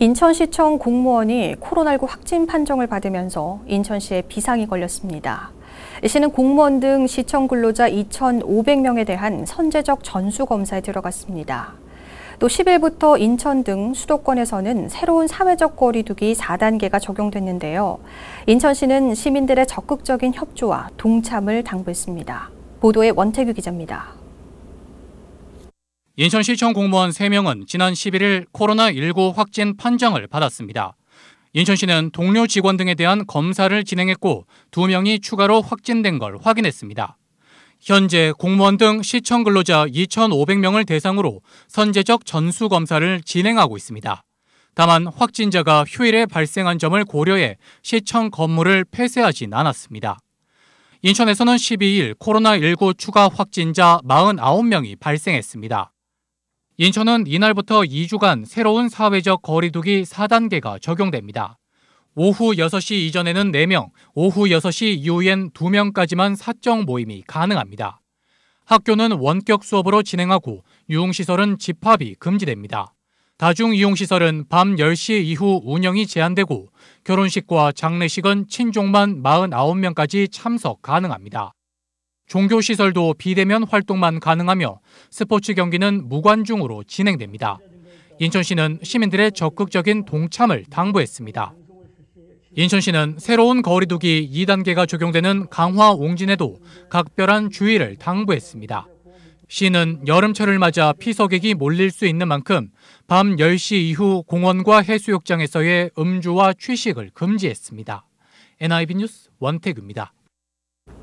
인천시청 공무원이 코로나19 확진 판정을 받으면서 인천시에 비상이 걸렸습니다. 시는 공무원 등 시청 근로자 2,500명에 대한 선제적 전수검사에 들어갔습니다. 또 10일부터 인천 등 수도권에서는 새로운 사회적 거리두기 4단계가 적용됐는데요. 인천시는 시민들의 적극적인 협조와 동참을 당부했습니다. 보도에 원태규 기자입니다. 인천시청 공무원 3명은 지난 11일 코로나19 확진 판정을 받았습니다. 인천시는 동료 직원 등에 대한 검사를 진행했고 2명이 추가로 확진된 걸 확인했습니다. 현재 공무원 등 시청 근로자 2,500명을 대상으로 선제적 전수 검사를 진행하고 있습니다. 다만 확진자가 휴일에 발생한 점을 고려해 시청 건물을 폐쇄하진 않았습니다. 인천에서는 12일 코로나19 추가 확진자 49명이 발생했습니다. 인천은 이날부터 2주간 새로운 사회적 거리두기 4단계가 적용됩니다. 오후 6시 이전에는 4명, 오후 6시 이후엔 2명까지만 사적 모임이 가능합니다. 학교는 원격 수업으로 진행하고 유흥시설은 집합이 금지됩니다. 다중이용시설은 밤 10시 이후 운영이 제한되고 결혼식과 장례식은 친족만 49명까지 참석 가능합니다. 종교시설도 비대면 활동만 가능하며 스포츠 경기는 무관중으로 진행됩니다. 인천시는 시민들의 적극적인 동참을 당부했습니다. 인천시는 새로운 거리두기 2단계가 적용되는 강화 옹진에도 각별한 주의를 당부했습니다. 시는 여름철을 맞아 피서객이 몰릴 수 있는 만큼 밤 10시 이후 공원과 해수욕장에서의 음주와 취식을 금지했습니다. NIB 뉴스 원태규입니다.